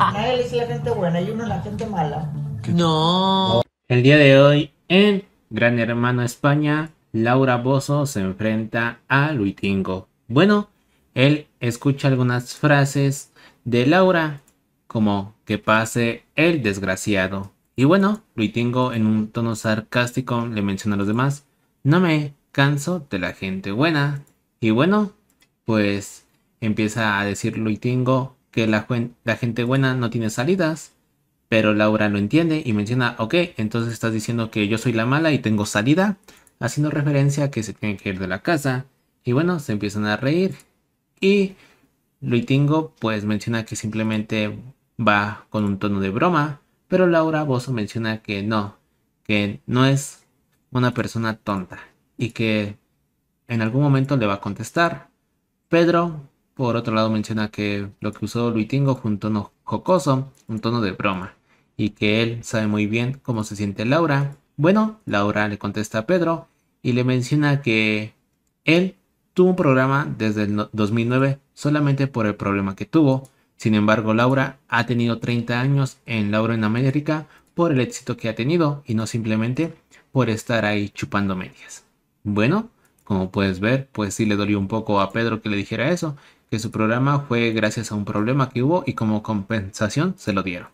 Nadie dice la gente buena y uno la gente mala. No. El día de hoy en Gran Hermano España, Laura Bozo se enfrenta a Luitingo. Bueno, él escucha algunas frases de Laura, como que pase el desgraciado. Y bueno, Luitingo en un tono sarcástico le menciona a los demás, no me canso de la gente buena. Y bueno, pues empieza a decir Luitingo, que la, gente buena no tiene salidas, pero Laura lo entiende y menciona, ok, entonces estás diciendo que yo soy la mala y tengo salida, haciendo referencia a que se tiene que ir de la casa. Y bueno, se empiezan a reír. Y Luitingo pues menciona que simplemente va con un tono de broma, pero Laura Bozo menciona que no, que no es una persona tonta y que en algún momento le va a contestar. Pedro por otro lado menciona que lo que usó Luitingo fue un tono jocoso, un tono de broma, y que él sabe muy bien cómo se siente Laura. Bueno, Laura le contesta a Pedro y le menciona que él tuvo un programa desde el 2009 solamente por el problema que tuvo. Sin embargo, Laura ha tenido 30 años en Laura en América por el éxito que ha tenido y no simplemente por estar ahí chupando medias. Bueno, como puedes ver, pues sí le dolió un poco a Pedro que le dijera eso que su programa fue gracias a un problema que hubo y como compensación se lo dieron.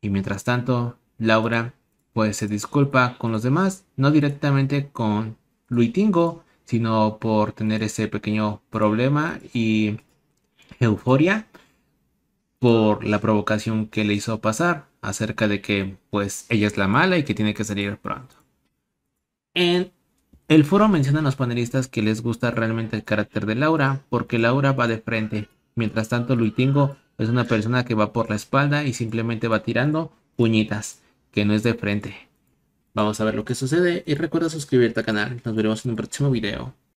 Y mientras tanto, Laura pues se disculpa con los demás, no directamente con Luitingo, sino por tener ese pequeño problema y euforia por la provocación que le hizo pasar acerca de que pues ella es la mala y que tiene que salir pronto. En el foro menciona a los panelistas que les gusta realmente el carácter de Laura, porque Laura va de frente. Mientras tanto, Luitingo es una persona que va por la espalda y simplemente va tirando puñitas, que no es de frente. Vamos a ver lo que sucede y recuerda suscribirte al canal. Nos veremos en un próximo video.